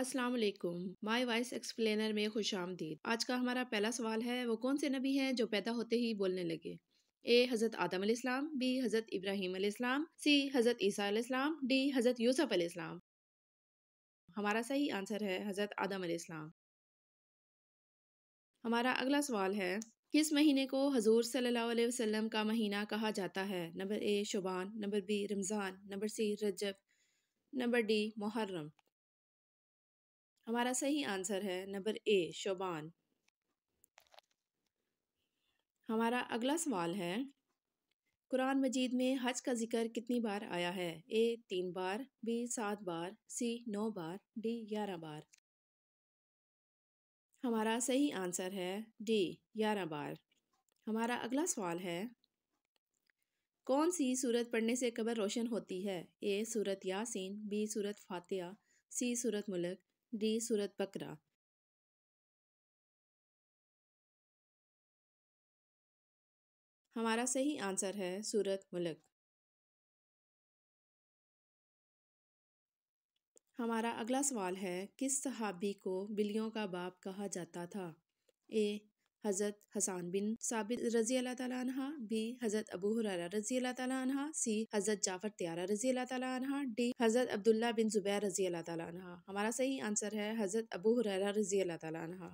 अस्सलाम वालेकुम my voice explainer में खुश आमदीद आज का हमारा पहला सवाल है वो कौन से नबी हैं जो पैदा होते ही बोलने लगे ए हज़रत आदम इस्लाम बी हज़रत इब्राहिम इस्लाम सी हज़रत ईसा इस्लाम डी हज़रत यूसुफ इस्लाम हमारा सही आंसर है हज़रत आदम इस्लाम हमारा अगला सवाल है किस महीने को हजूर सल्लल्लाहु अलैहि वसल्लम का महीना कहा जाता है नंबर ए शुबान नंबर बी रमज़ान नंबर सी रजब नंबर डी मुहर्रम हमारा सही आंसर है नंबर ए शोबान हमारा अगला सवाल है कुरान मजीद में हज का जिक्र कितनी बार आया है ए तीन बार बी सात बार सी नौ बार डी ग्यारह बार हमारा सही आंसर है डी ग्यारह बार हमारा अगला सवाल है कौन सी सूरत पढ़ने से कबर रोशन होती है ए सूरत यासीन बी सूरत फातिया सी सूरत मुलक डी सूरत बकरा हमारा सही आंसर है सूरत मुलक हमारा अगला सवाल है किस सहाबी को बिलियों का बाप कहा जाता था ए हज़रत हसान बिन साबित रजी अल्लाह तला बी हज़रत अबू हुरारा रजी अल्लाह तला सी हज़रत जाफर त्यारा रजी अल्लाह तला डी हज़रत अब्दुल्ला बिन ज़ुबैर रजी अल्लाह तला हमारा सही आंसर है हज़रत अबू हुरारा रजी अल्लाह तला